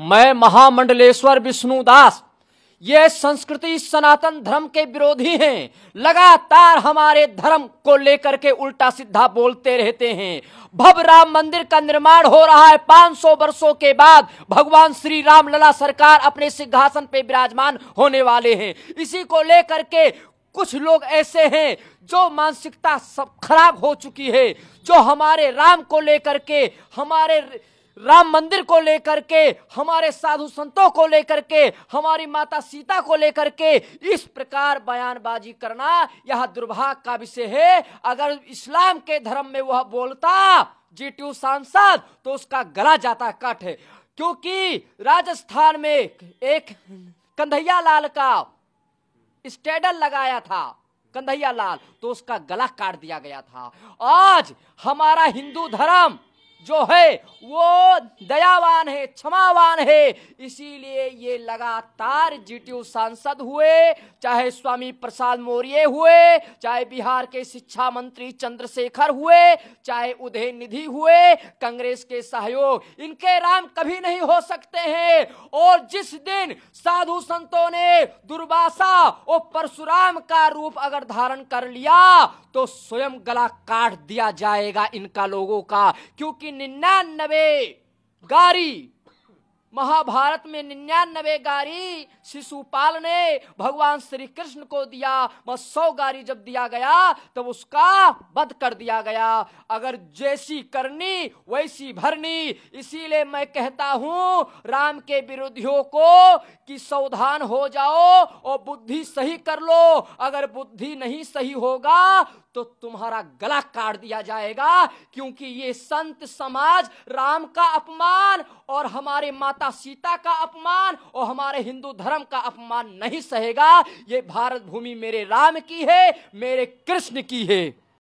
मैं महामंडलेश्वर विष्णुदास ये संस्कृति सनातन धर्म के विरोधी हैं लगातार हमारे धर्म को लेकर के उल्टा सीधा बोलते रहते हैं भव राम मंदिर का निर्माण हो रहा है 500 वर्षों के बाद भगवान श्री राम लला सरकार अपने सिंहासन पे विराजमान होने वाले हैं इसी को लेकर के कुछ लोग ऐसे हैं जो मानसिकता सब खराब हो चुकी है जो हमारे राम को लेकर के हमारे राम मंदिर को लेकर के हमारे साधु संतों को लेकर के हमारी माता सीता को लेकर के इस प्रकार बयानबाजी करना यह दुर्भाग्य का विषय है अगर इस्लाम के धर्म में वह बोलता जीटीयू सांसद तो उसका गला जाता कट है क्योंकि राजस्थान में एक कंधैया लाल का स्टेडल लगाया था कंधैया लाल तो उसका गला काट दिया गया था आज हमारा हिंदू धर्म जो है वो दयावान है क्षमावान है इसीलिए ये लगातार जीटीयू सांसद हुए चाहे स्वामी प्रसाद मौर्य हुए चाहे बिहार के शिक्षा मंत्री चंद्रशेखर हुए चाहे उदय निधि हुए कांग्रेस के सहयोग इनके राम कभी नहीं हो सकते हैं और जिस दिन साधु संतों ने दुर्वासा और परशुराम का रूप अगर धारण कर लिया तो स्वयं गला काट दिया जाएगा इनका लोगों का क्योंकि निन्यानबे गारी महाभारत में निन्यानबे गारी शिशुपाल ने भगवान श्री कृष्ण को दिया वह सौ गारी जब दिया गया तब तो उसका वध कर दिया गया अगर जैसी करनी वैसी भरनी इसीलिए मैं कहता हूं राम के विरोधियों को कि सावधान हो जाओ और बुद्धि सही कर लो अगर बुद्धि नहीं सही होगा तो तुम्हारा गला काट दिया जाएगा क्योंकि ये संत समाज राम का अपमान और हमारे माता सीता का अपमान और हमारे हिंदू धर्म का अपमान नहीं सहेगा ये भारत भूमि मेरे राम की है मेरे कृष्ण की है